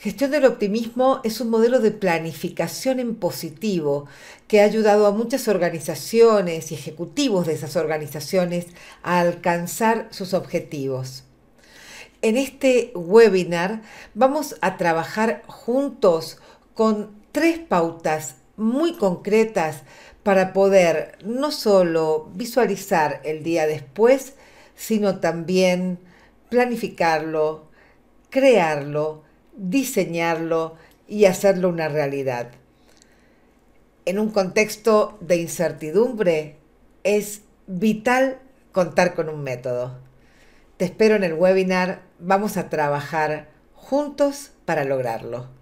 Gestión del optimismo es un modelo de planificación en positivo que ha ayudado a muchas organizaciones y ejecutivos de esas organizaciones a alcanzar sus objetivos. En este webinar vamos a trabajar juntos con tres pautas muy concretas para poder no solo visualizar el día después, sino también planificarlo, crearlo diseñarlo y hacerlo una realidad. En un contexto de incertidumbre es vital contar con un método. Te espero en el webinar, vamos a trabajar juntos para lograrlo.